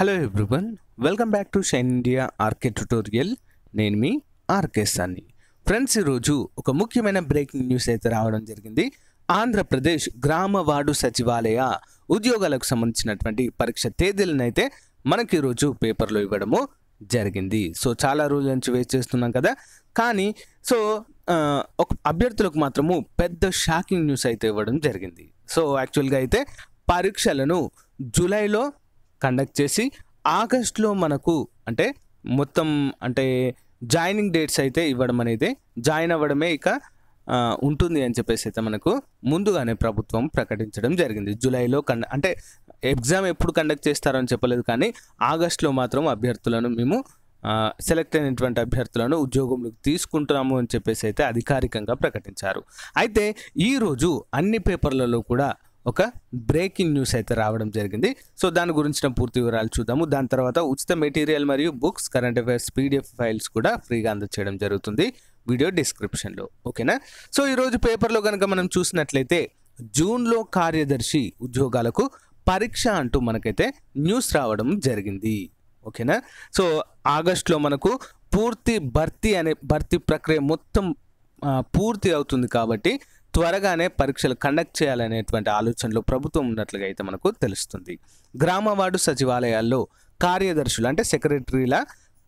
hello everyone welcome back to Shine India RK tutorial నేను మీ RK సాన్ని friends ఈరోజు ఒక ముఖ్యమైన బ్రేకింగ్ న్యూస్ అయితే రావడం జరిగింది ఆంధ్రప్రదేశ్ గ్రామ వార్డు సచివాలయ ఉద్యోగాలకు సంబంధించినటువంటి పరీక్ష తేదీలను అయితే మనకి ఈరోజు పేపర్లో ఇవ్వడము జరిగింది సో చాలా రోజుల నుంచి వెయిట్ చేస్తున్నాం కదా కానీ సో ఒక అభ్యర్థులకు మాత్రము పెద్ద షాకింగ్ న్యూస్ అయితే ఇవ్వడం జరిగింది సో యాక్చువల్గా అయితే పరీక్షలను జూలైలో కండక్ట్ చేసి ఆగస్ట్లో మనకు అంటే మొత్తం అంటే జాయినింగ్ డేట్స్ అయితే ఇవ్వడం అనేది జాయిన్ అవ్వడమే ఇక ఉంటుంది అని చెప్పేసి అయితే మనకు ముందుగానే ప్రభుత్వం ప్రకటించడం జరిగింది జూలైలో కండ అంటే ఎగ్జామ్ ఎప్పుడు కండక్ట్ చేస్తారని చెప్పలేదు కానీ ఆగస్ట్లో మాత్రం అభ్యర్థులను మేము సెలెక్ట్ అయినటువంటి అభ్యర్థులను ఉద్యోగంలోకి తీసుకుంటున్నాము అని చెప్పేసి అయితే అధికారికంగా ప్రకటించారు అయితే ఈరోజు అన్ని పేపర్లలో కూడా ఒక బ్రేకింగ్ న్యూస్ అయితే రావడం జరిగింది సో దాని గురించిన పూర్తి వివరాలు చూద్దాము దాని తర్వాత ఉచిత మెటీరియల్ మరియు books current affairs PDF files కూడా ఫ్రీగా అందచేయడం జరుగుతుంది వీడియో డిస్క్రిప్షన్లో ఓకేనా సో ఈరోజు పేపర్లో కనుక మనం చూసినట్లయితే జూన్లో కార్యదర్శి ఉద్యోగాలకు పరీక్ష అంటూ మనకైతే న్యూస్ రావడం జరిగింది ఓకేనా సో ఆగస్టులో మనకు పూర్తి భర్తీ అనే భర్తీ ప్రక్రియ మొత్తం పూర్తి అవుతుంది కాబట్టి త్వరగానే పరీక్షలు కండక్ట్ చేయాలనేటువంటి ఆలోచనలు ప్రభుత్వం ఉన్నట్లుగా అయితే మనకు తెలుస్తుంది గ్రామ వార్డు సచివాలయాల్లో కార్యదర్శులు అంటే సెక్రటరీల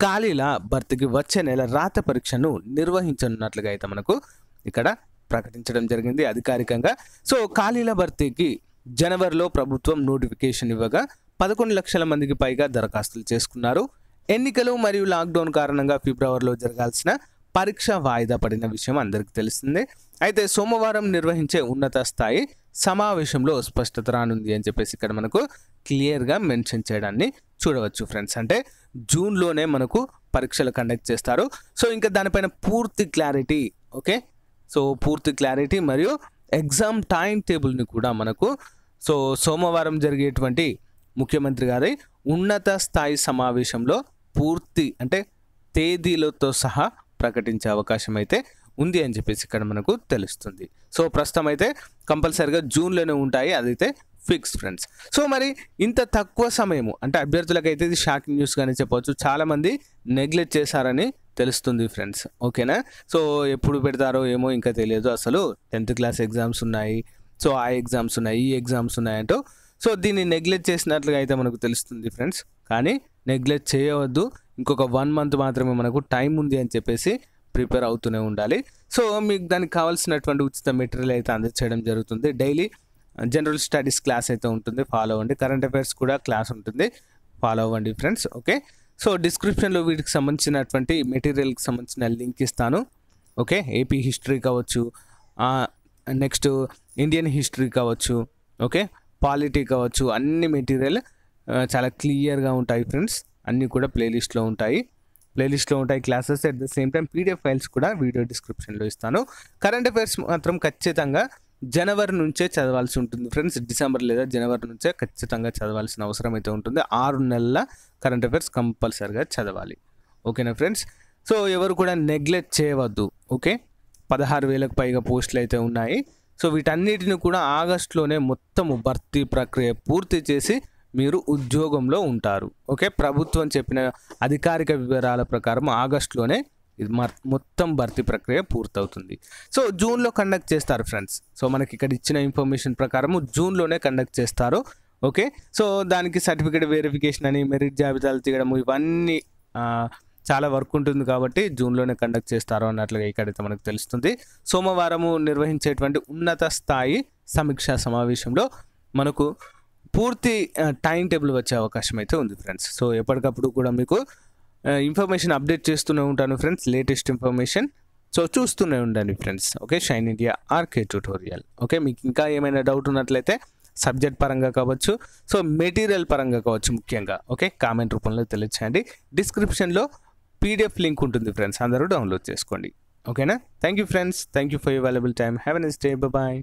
ఖాళీల భర్తీకి వచ్చే నెల రాత పరీక్షను నిర్వహించనున్నట్లుగా అయితే మనకు ఇక్కడ ప్రకటించడం జరిగింది అధికారికంగా సో ఖాళీల భర్తీకి జనవరిలో ప్రభుత్వం నోటిఫికేషన్ ఇవ్వగా పదకొండు లక్షల మందికి పైగా దరఖాస్తులు చేసుకున్నారు ఎన్నికలు మరియు లాక్డౌన్ కారణంగా ఫిబ్రవరిలో జరగాల్సిన పరీక్ష వాయిదా పడిన విషయం అందరికీ తెలిసిందే అయితే సోమవారం నిర్వహించే ఉన్నత స్థాయి సమావేశంలో స్పష్టత రానుంది అని చెప్పేసి ఇక్కడ మనకు క్లియర్గా మెన్షన్ చేయడాన్ని చూడవచ్చు ఫ్రెండ్స్ అంటే జూన్లోనే మనకు పరీక్షలు కండక్ట్ చేస్తారు సో ఇంకా దానిపైన పూర్తి క్లారిటీ ఓకే సో పూర్తి క్లారిటీ మరియు ఎగ్జామ్ టైం టేబుల్ని కూడా మనకు సో సోమవారం జరిగేటువంటి ముఖ్యమంత్రి గారి ఉన్నత స్థాయి సమావేశంలో పూర్తి అంటే తేదీలతో సహా ప్రకటించే అవకాశం అయితే ఉంది అని చెప్పేసి ఇక్కడ మనకు తెలుస్తుంది సో ప్రస్తుతం అయితే కంపల్సరీగా జూన్లోనే ఉంటాయి అదైతే ఫిక్స్ ఫ్రెండ్స్ సో మరి ఇంత తక్కువ సమయము అంటే అభ్యర్థులకు అయితే ఇది షాకింగ్ న్యూస్ కానీ చెప్పవచ్చు చాలామంది నెగ్లెక్ట్ చేశారని తెలుస్తుంది ఫ్రెండ్స్ ఓకేనా సో ఎప్పుడు పెడతారో ఏమో ఇంకా తెలియదు అసలు టెన్త్ క్లాస్ ఎగ్జామ్స్ ఉన్నాయి సో ఆ ఎగ్జామ్స్ ఉన్నాయి ఈ ఎగ్జామ్స్ ఉన్నాయంటూ సో దీన్ని నెగ్లెక్ట్ చేసినట్లుగా అయితే మనకు తెలుస్తుంది ఫ్రెండ్స్ కానీ నెగ్లెక్ట్ చేయవద్దు ఇంకొక వన్ మంత్ మాత్రమే మనకు టైం ఉంది అని చెప్పేసి ప్రిపేర్ అవుతూనే ఉండాలి సో మీకు దానికి కావాల్సినటువంటి ఉచిత మెటీరియల్ అయితే అందచేయడం జరుగుతుంది డైలీ జనరల్ స్టడీస్ క్లాస్ అయితే ఉంటుంది ఫాలో అవ్వండి కరెంట్ అఫైర్స్ కూడా క్లాస్ ఉంటుంది ఫాలో అవ్వండి ఫ్రెండ్స్ ఓకే సో డిస్క్రిప్షన్లో వీటికి సంబంధించినటువంటి మెటీరియల్కి సంబంధించిన లింక్ ఇస్తాను ఓకే ఏపీ హిస్టరీ కావచ్చు నెక్స్ట్ ఇండియన్ హిస్టరీ కావచ్చు ఓకే పాలిటీ కావచ్చు అన్ని మెటీరియల్ చాలా క్లియర్గా ఉంటాయి ఫ్రెండ్స్ అన్నీ కూడా ప్లేలిస్ట్లో ఉంటాయి ప్లేలిస్ట్లో ఉంటాయి classes at the same time PDF files కూడా వీడియో డిస్క్రిప్షన్లో ఇస్తాను కరెంట్ అఫైర్స్ మాత్రం ఖచ్చితంగా జనవరి నుంచే చదవాల్సి ఉంటుంది ఫ్రెండ్స్ డిసెంబర్ లేదా జనవరి నుంచే ఖచ్చితంగా చదవాల్సిన అవసరం అయితే ఉంటుంది ఆరు నెలల కరెంట్ అఫైర్స్ కంపల్సరిగా చదవాలి ఓకేనా ఫ్రెండ్స్ సో ఎవరు కూడా నెగ్లెక్ట్ చేయవద్దు ఓకే పదహారు వేలకు పైగా పోస్టులు అయితే ఉన్నాయి సో వీటన్నిటిని కూడా ఆగస్టులోనే మొత్తము భర్తీ ప్రక్రియ పూర్తి చేసి మీరు ఉద్యోగంలో ఉంటారు ఓకే ప్రభుత్వం చెప్పిన అధికారిక వివరాల ప్రకారం ఆగస్టులోనే ఇది మొత్తం భర్తీ ప్రక్రియ పూర్తవుతుంది సో జూన్లో కండక్ట్ చేస్తారు ఫ్రెండ్స్ సో మనకి ఇక్కడ ఇచ్చిన ఇన్ఫర్మేషన్ ప్రకారము జూన్లోనే కండక్ట్ చేస్తారు ఓకే సో దానికి సర్టిఫికేట్ వెరిఫికేషన్ అని మెరిట్ జాబితాలు తీయడము ఇవన్నీ చాలా వర్క్ ఉంటుంది కాబట్టి జూన్లోనే కండక్ట్ చేస్తారు అన్నట్లుగా ఇక్కడైతే మనకు తెలుస్తుంది సోమవారము నిర్వహించేటువంటి ఉన్నత స్థాయి సమీక్షా సమావేశంలో మనకు పూర్తి టైం టేబుల్ వచ్చే అవకాశం అయితే ఉంది ఫ్రెండ్స్ సో ఎప్పటికప్పుడు కూడా మీకు ఇన్ఫర్మేషన్ అప్డేట్ చేస్తూనే ఉంటాను ఫ్రెండ్స్ లేటెస్ట్ ఇన్ఫర్మేషన్ సో చూస్తూనే ఉండండి friends okay Shine India RK tutorial okay మీకు ఇంకా ఏమైనా డౌట్ ఉన్నట్లయితే సబ్జెక్ట్ పరంగా కావచ్చు సో మెటీరియల్ పరంగా కావచ్చు ముఖ్యంగా ఓకే కామెంట్ రూపంలో తెలియచేయండి డిస్క్రిప్షన్లో పీడిఎఫ్ లింక్ ఉంటుంది ఫ్రెండ్స్ అందరూ డౌన్లోడ్ చేసుకోండి ఓకేనా thank you friends thank you for you available time have a nice day bye